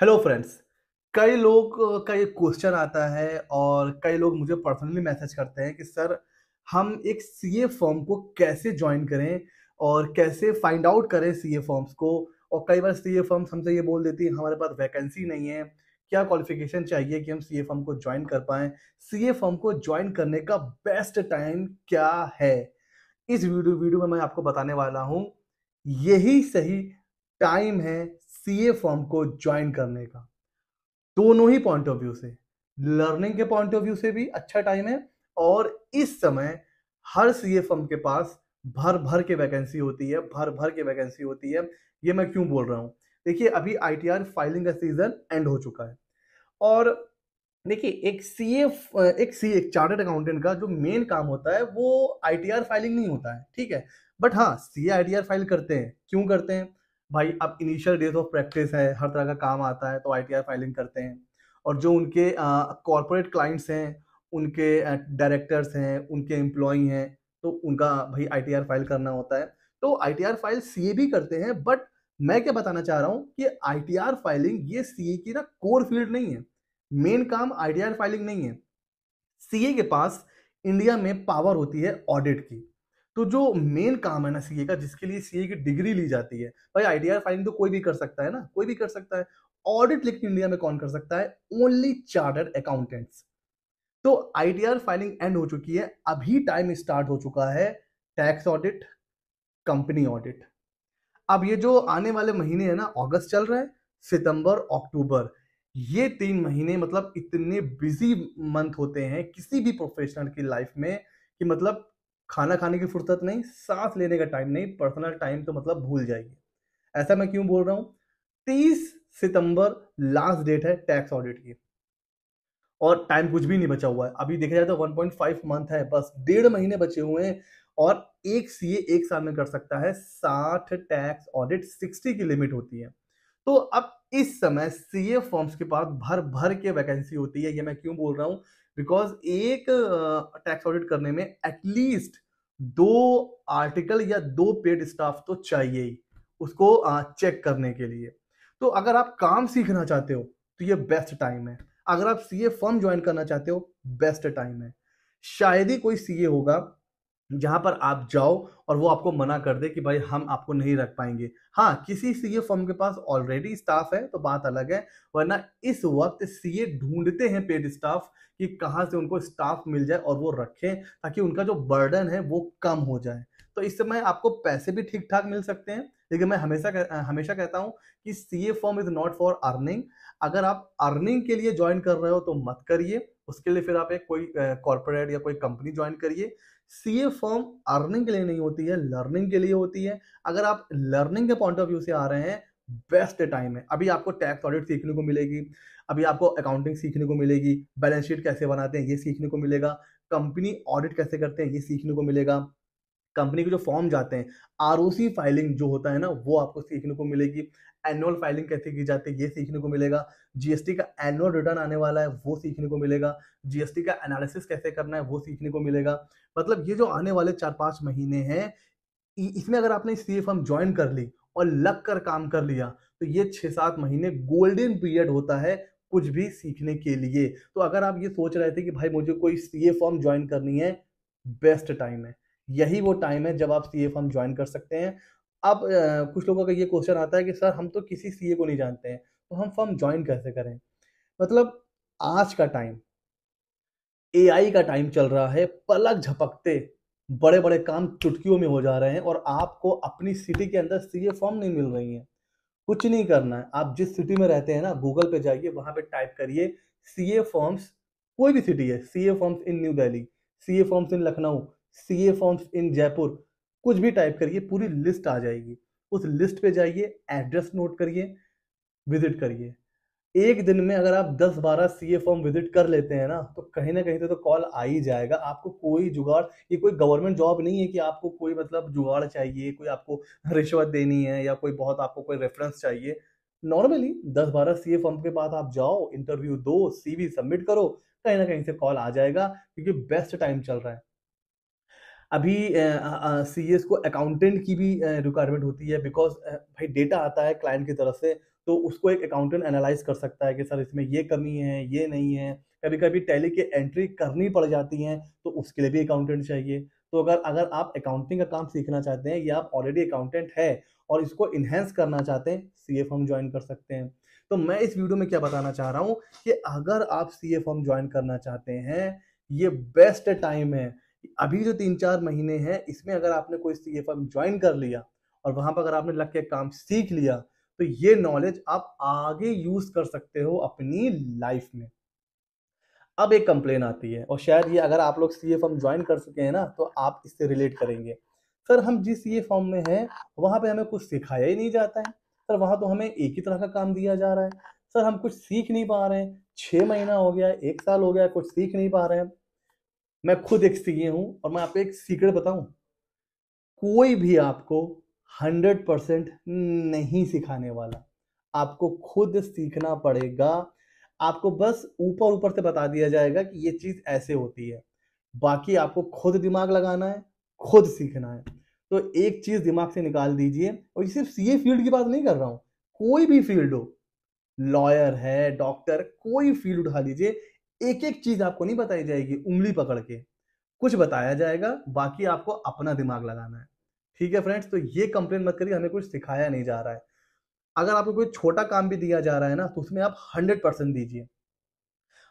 hello friends कई लोग का ये क्वेश्चन आता है और कई लोग मुझे पर्सनली मैसेज करते हैं कि सर हम एक सी ए फॉर्म को कैसे ज्वाइन करें और कैसे फाइंड आउट करें सी ए फॉर्म्स को और कई बार सी ए फॉर्म्स हमसे ये बोल देती है हमारे पास वैकेंसी नहीं है क्या क्वालिफिकेशन चाहिए कि हम सी ए फॉर्म को ज्वाइन कर पाएँ सी ए फॉर्म को ज्वाइन करने का बेस्ट टाइम क्या है इस वीडियो वीडियो में मैं आपको बताने वाला हूँ यही सही टाइम है ए फॉर्म को ज्वाइन करने का दोनों ही पॉइंट ऑफ व्यू से लर्निंग के पॉइंट ऑफ व्यू से भी अच्छा टाइम है और इस समय हर ए फॉर्म के पास भर भर के वैकेंसी होती है भर भर के वैकेंसी होती है ये मैं क्यों बोल रहा हूँ देखिए अभी आर फाइलिंग का सीजन एंड हो चुका है और देखिए एक सी एक सी एक चार्टर्ड अकाउंटेंट का जो मेन काम होता है वो आर फाइलिंग नहीं होता है ठीक है बट हाँ सी आर फाइल करते हैं क्यों करते हैं भाई अब इनिशियल डेज ऑफ प्रैक्टिस है हर तरह का काम आता है तो आई फाइलिंग करते हैं और जो उनके कॉरपोरेट क्लाइंट्स हैं उनके डायरेक्टर्स हैं उनके एम्प्लॉई हैं तो उनका भाई आई फाइल करना होता है तो आई फाइल सी भी करते हैं बट मैं क्या बताना चाह रहा हूँ कि आई फाइलिंग ये सी की ना कोर फील्ड नहीं है मेन काम आई फाइलिंग नहीं है सी के पास इंडिया में पावर होती है ऑडिट की तो जो मेन काम है ना सीए का जिसके लिए सीए की डिग्री ली जाती है भाई आईटीआर फाइलिंग तो कोई भी कर सकता है ना कोई भी कर सकता है ऑडिट लिख इंडिया में कौन कर सकता है ओनली चार्टर्ड अकाउंटेंट्स तो आईटीआर फाइलिंग एंड हो चुकी है अभी टाइम स्टार्ट हो चुका है टैक्स ऑडिट कंपनी ऑडिट अब ये जो आने वाले महीने है ना अगस्त चल रहा है सितंबर अक्टूबर ये तीन महीने मतलब इतने बिजी मंथ होते हैं किसी भी प्रोफेशनल की लाइफ में कि मतलब खाना खाने की फुर्सत नहीं सांस लेने का टाइम नहीं पर्सनल टाइम तो मतलब भूल जाइए ऐसा मैं क्यों बोल रहा हूँ तीस सितंबर लास्ट डेट है टैक्स ऑडिट की और टाइम कुछ भी नहीं बचा हुआ है अभी देखा जाए तो 1.5 मंथ है बस डेढ़ महीने बचे हुए हैं और एक सीए एक साल में कर सकता है साठ टैक्स ऑडिट सिक्सटी की लिमिट होती है तो अब इस समय सीए फॉर्म्स के पास भर भर के वैकेंसी होती है ये मैं क्यों बोल रहा हूँ बिकॉज एक टैक्स ऑडिट करने में एटलीस्ट दो आर्टिकल या दो पेड स्टाफ तो चाहिए ही उसको चेक करने के लिए तो अगर आप काम सीखना चाहते हो तो ये बेस्ट टाइम है अगर आप सीए फॉर्म ज्वाइन करना चाहते हो बेस्ट टाइम है शायद ही कोई सीए होगा जहाँ पर आप जाओ और वो आपको मना कर दे कि भाई हम आपको नहीं रख पाएंगे हाँ किसी सीए e फॉर्म के पास ऑलरेडी स्टाफ है तो बात अलग है वरना इस वक्त सीए e ढूंढते हैं पेड स्टाफ कि कहाँ से उनको स्टाफ मिल जाए और वो रखें ताकि उनका जो बर्डन है वो कम हो जाए तो इस समय आपको पैसे भी ठीक ठाक मिल सकते हैं लेकिन मैं हमेशा कह, हमेशा कहता हूँ कि C A firm is not for earning अगर आप अर्निंग के लिए ज्वाइन कर रहे हो तो मत करिए उसके लिए फिर आप एक कोई कॉर्पोरेट या कोई कंपनी ज्वाइन करिए सी ए फॉर्म अर्निंग के लिए नहीं होती है लर्निंग के लिए होती है अगर आप लर्निंग के पॉइंट ऑफ व्यू से आ रहे हैं बेस्ट टाइम है अभी आपको टैक्स ऑडिट सीखने को मिलेगी अभी आपको अकाउंटिंग सीखने को मिलेगी बैलेंस शीट कैसे बनाते हैं ये सीखने को मिलेगा कंपनी ऑडिट कैसे करते हैं ये सीखने को मिलेगा कंपनी के जो फॉर्म जाते हैं आर फाइलिंग जो होता है ना वो आपको सीखने को मिलेगी एनुअल फाइलिंग कैसे की जाती है ये सीखने को मिलेगा जीएसटी का एनुअल रिटर्न आने वाला है वो सीखने को मिलेगा जीएसटी का एनालिसिस कैसे करना है वो सीखने को मिलेगा मतलब ये जो आने वाले चार पांच महीने हैं इसमें अगर आपने सी फॉर्म ज्वाइन कर ली और लग कर काम कर लिया तो ये छः सात महीने गोल्डन पीरियड होता है कुछ भी सीखने के लिए तो अगर आप ये सोच रहे थे कि भाई मुझे कोई सी ए फॉर्म ज्वाइन करनी है बेस्ट टाइम है यही वो टाइम है जब आप सी ए फॉर्म ज्वाइन कर सकते हैं अब कुछ लोगों का ये क्वेश्चन आता है कि सर हम तो किसी सी ए को नहीं जानते हैं तो हम फॉर्म ज्वाइन कैसे करें मतलब आज का टाइम आई का टाइम चल रहा है पलक झपकते बड़े बड़े काम चुटकियों में हो जा रहे हैं और आपको अपनी सिटी के अंदर सी फॉर्म नहीं मिल रही है कुछ नहीं करना है आप जिस सिटी में रहते हैं ना गूगल पे जाइए वहां पे टाइप करिए सी ए फॉर्म्स कोई भी सिटी है C A firms in New Delhi C A firms in Lucknow C A firms in Jaipur कुछ भी टाइप करिए पूरी लिस्ट आ जाएगी उस लिस्ट पे जाइए एड्रेस नोट करिए विजिट करिए एक दिन में अगर आप 10 बारह सी ए फॉर्म विजिट कर लेते हैं ना तो कहीं ना कहीं तो कॉल तो आ ही जाएगा आपको कोई जुगाड़ ये कोई गवर्नमेंट जॉब नहीं है कि आपको कोई मतलब जुगाड़ चाहिए कोई आपको रिश्वत देनी है या कोई बहुत आपको कोई रेफरेंस चाहिए नॉर्मली 10 बारह सी ए फॉर्म के बाद आप जाओ इंटरव्यू दो सी सबमिट करो कहीं ना कहीं से कॉल आ जाएगा क्योंकि बेस्ट टाइम चल रहा है अभी सी को अकाउंटेंट की भी रिक्वायरमेंट होती है बिकॉज भाई डेटा आता है क्लाइंट की तरफ से तो उसको एक अकाउंटेंट एनालाइज कर सकता है कि सर इसमें ये कमी है ये नहीं है कभी कभी टैली की एंट्री करनी पड़ जाती है तो उसके लिए भी अकाउंटेंट चाहिए तो अगर अगर आप अकाउंटिंग का काम सीखना चाहते हैं या आप ऑलरेडी अकाउंटेंट है और इसको इन्हेंस करना चाहते हैं सी ए फॉर्म ज्वाइन कर सकते हैं तो मैं इस वीडियो में क्या बताना चाह रहा हूँ कि अगर आप सी ए फॉर्म ज्वाइन करना चाहते हैं ये बेस्ट टाइम है अभी जो तीन चार महीने हैं इसमें अगर आपने कोई ये फर्म ज्वाइन कर लिया और वहां पर अगर आपने लग के काम सीख लिया तो ये नॉलेज आप आगे यूज कर सकते हो अपनी लाइफ में अब एक कंप्लेन आती है और शायद ये अगर आप लोग सी ए फॉर्म ज्वाइन कर सके हैं ना तो आप इससे रिलेट करेंगे सर हम जिस सी ए फॉर्म में हैं वहाँ पे हमें कुछ सिखाया ही नहीं जाता है सर वहाँ तो हमें एक ही तरह का काम दिया जा रहा है सर हम कुछ सीख नहीं पा रहे हैं छः महीना हो गया एक साल हो गया कुछ सीख नहीं पा रहे हैं मैं खुद एक सीए हूं और मैं आपको एक सीक्रेट बताऊं कोई भी आपको हंड्रेड परसेंट नहीं सिखाने वाला आपको खुद सीखना पड़ेगा आपको बस ऊपर ऊपर से बता दिया जाएगा कि ये चीज़ ऐसे होती है बाकी आपको खुद दिमाग लगाना है खुद सीखना है तो एक चीज़ दिमाग से निकाल दीजिए और सिर्फ सी फील्ड की बात नहीं कर रहा हूं कोई भी फील्ड हो लॉयर है डॉक्टर कोई फील्ड उठा लीजिए एक एक चीज आपको नहीं बताई जाएगी उंगली पकड़ के कुछ बताया जाएगा बाकी आपको अपना दिमाग लगाना है ठीक है फ्रेंड्स तो ये कंप्लेन मत करिए हमें कुछ सिखाया नहीं जा रहा है अगर आपको कोई छोटा काम भी दिया जा रहा है ना तो उसमें आप हंड्रेड परसेंट दीजिए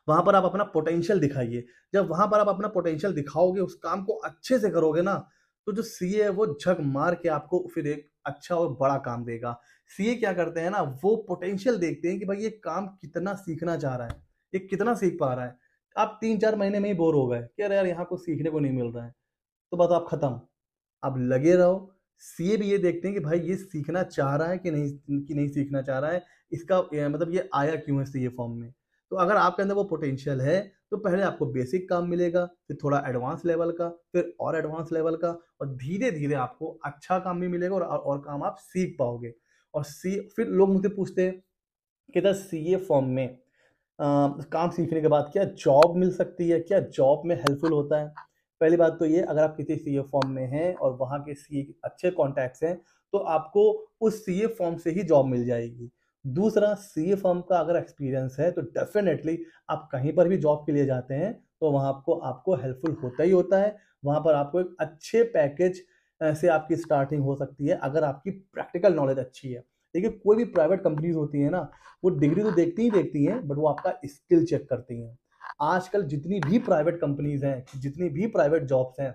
वहां पर आप अपना पोटेंशियल दिखाइए जब वहां पर आप अपना पोटेंशियल दिखाओगे उस काम को अच्छे से करोगे ना तो जो सीए है वो झक मार के आपको फिर एक अच्छा और बड़ा काम देगा सीए क्या करते हैं ना वो पोटेंशियल देखते हैं कि भाई ये काम कितना सीखना चाह रहा है ये कितना सीख पा रहा है आप तीन चार महीने में ही बोर हो गए कि अरे यार यहाँ कुछ सीखने को नहीं मिल रहा है तो बस आप ख़त्म आप लगे रहो सीए भी ये देखते हैं कि भाई ये सीखना चाह रहा है कि नहीं कि नहीं सीखना चाह रहा है इसका मतलब ये आया क्यों है सीए फॉर्म में तो अगर आपके अंदर वो पोटेंशियल है तो पहले आपको बेसिक काम मिलेगा फिर थोड़ा एडवांस लेवल का फिर और एडवांस लेवल का और धीरे धीरे आपको अच्छा काम भी मिलेगा और और काम आप सीख पाओगे और सी फिर लोग मुझसे पूछते हैं कि सर सी ए फॉर्म में काम सीखने के बाद क्या जॉब मिल सकती है क्या जॉब में हेल्पफुल होता है पहली बात तो ये अगर आप किसी सी ए फॉर्म में हैं और वहाँ के सी e अच्छे कॉन्टैक्ट्स हैं तो आपको उस सी ए फॉर्म से ही जॉब मिल जाएगी दूसरा सी ए फॉर्म का अगर एक्सपीरियंस है तो डेफिनेटली आप कहीं पर भी जॉब के लिए जाते हैं तो वहाँ आपको आपको हेल्पफुल होता ही होता है वहाँ पर आपको एक अच्छे पैकेज से आपकी स्टार्टिंग हो सकती है अगर आपकी प्रैक्टिकल नॉलेज अच्छी है देखिए कोई भी प्राइवेट कंपनीज होती है ना वो डिग्री तो देखती ही देखती हैं बट वो आपका स्किल चेक करती हैं आजकल जितनी भी प्राइवेट कंपनीज हैं जितनी भी प्राइवेट जॉब्स हैं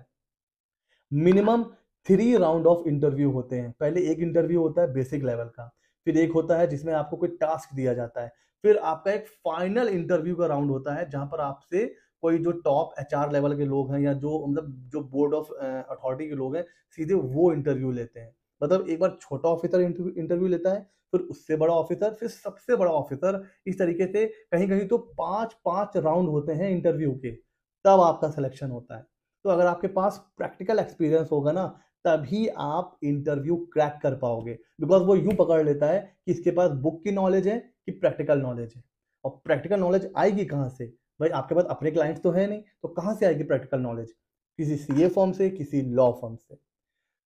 minimum three round of interview होते हैं पहले एक इंटरव्यू होता है बेसिक लेवल का फिर एक होता है जिसमें आपको कोई टास्क दिया जाता है फिर आपका एक फाइनल इंटरव्यू का राउंड होता है जहां पर आपसे कोई जो टॉप एच लेवल के लोग हैं या जो मतलब जो बोर्ड ऑफ अथॉरिटी के लोग हैं सीधे वो इंटरव्यू लेते हैं मतलब एक बार छोटा ऑफिसर इंटरव्यू लेता है फिर उससे बड़ा ऑफिसर फिर सबसे बड़ा ऑफिसर इस तरीके से कहीं कहीं तो पाँच पाँच राउंड होते हैं इंटरव्यू के तब आपका सिलेक्शन होता है तो अगर आपके पास प्रैक्टिकल एक्सपीरियंस होगा ना तभी आप इंटरव्यू क्रैक कर पाओगे बिकॉज वो यूँ पकड़ लेता है कि इसके पास बुक की नॉलेज है कि प्रैक्टिकल नॉलेज है और प्रैक्टिकल नॉलेज आएगी कहाँ से भाई आपके पास अपने क्लाइंट्स तो है नहीं तो कहाँ से आएगी प्रैक्टिकल नॉलेज किसी सी फॉर्म से किसी लॉ फॉर्म से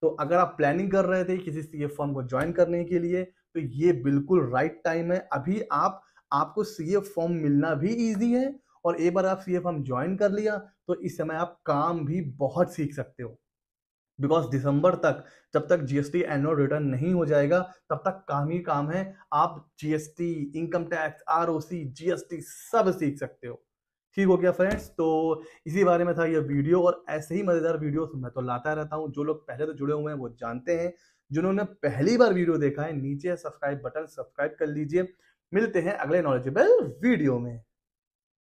तो अगर आप प्लानिंग कर रहे थे किसी सी फॉर्म को ज्वाइन करने के लिए तो ये बिल्कुल राइट टाइम है अभी आप आपको सी फॉर्म मिलना भी ईजी है और एक बार आप सी फॉर्म ज्वाइन कर लिया तो इस समय आप काम भी बहुत सीख सकते हो बिकॉज दिसंबर तक जब तक जीएसटी एनुअल रिटर्न नहीं हो जाएगा तब तक काम ही काम है आप GST income tax R O C GST सब सीख सकते हो ठीक हो गया फ्रेंड्स तो इसी बारे में था यह वीडियो और ऐसे ही मज़ेदार वीडियो मैं तो लाता रहता हूँ जो लोग पहले तो जुड़े हुए हैं वो जानते हैं जिन्होंने पहली बार वीडियो देखा है नीचे सब्सक्राइब बटन सब्सक्राइब कर लीजिए मिलते हैं अगले नॉलेजेबल वीडियो में